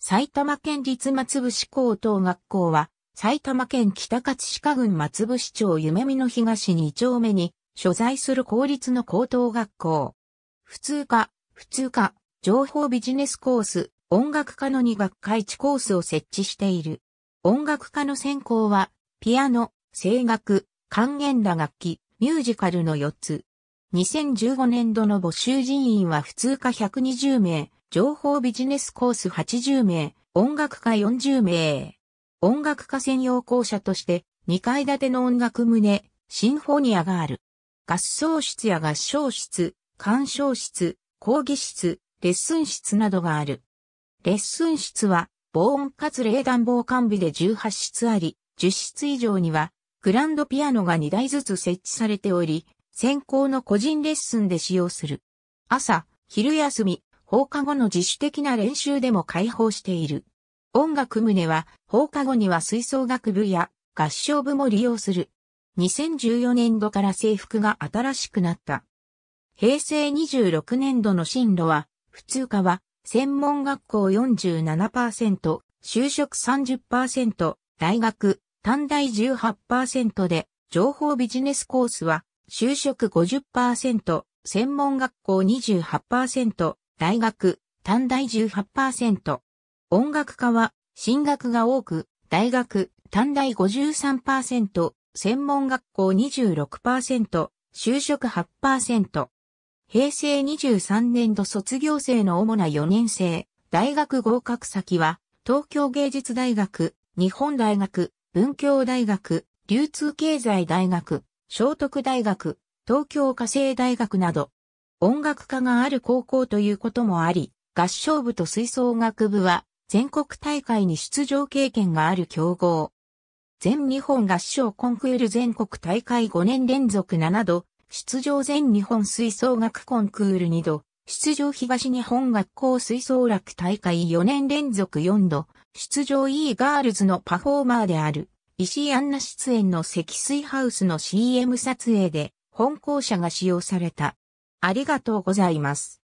埼玉県立松伏高等学校は、埼玉県北葛飾郡松伏町夢見の東2丁目に、所在する公立の高等学校。普通科、普通科、情報ビジネスコース、音楽科の2学会地コースを設置している。音楽科の専攻は、ピアノ、声楽、管弦打楽器、ミュージカルの4つ。2015年度の募集人員は普通科120名、情報ビジネスコース80名、音楽科40名。音楽科専用校舎として2階建ての音楽棟、シンフォニアがある。合奏室や合唱室、鑑賞室、講義室、レッスン室などがある。レッスン室は、防音かつ冷暖房完備で18室あり、10室以上には、グランドピアノが2台ずつ設置されており、専攻の個人レッスンで使用する。朝、昼休み、放課後の自主的な練習でも開放している。音楽棟は放課後には吹奏楽部や合唱部も利用する。2014年度から制服が新しくなった。平成26年度の進路は、普通科は、専門学校47%、就職30%、大学、短大18%で、情報ビジネスコースは就職50%、専門学校28%、大学、短大18%。音楽科は、進学が多く、大学、短大53%、専門学校26%、就職8%。平成23年度卒業生の主な4年生、大学合格先は、東京芸術大学、日本大学、文教大学、流通経済大学、聖徳大学、東京家政大学など、音楽科がある高校ということもあり、合唱部と吹奏楽部は全国大会に出場経験がある強豪。全日本合唱コンクール全国大会5年連続7度、出場全日本吹奏楽コンクール2度、出場東日本学校吹奏楽大会4年連続4度、出場 E ガールズのパフォーマーである。石井アンナ出演の積水ハウスの CM 撮影で、本校舎が使用された。ありがとうございます。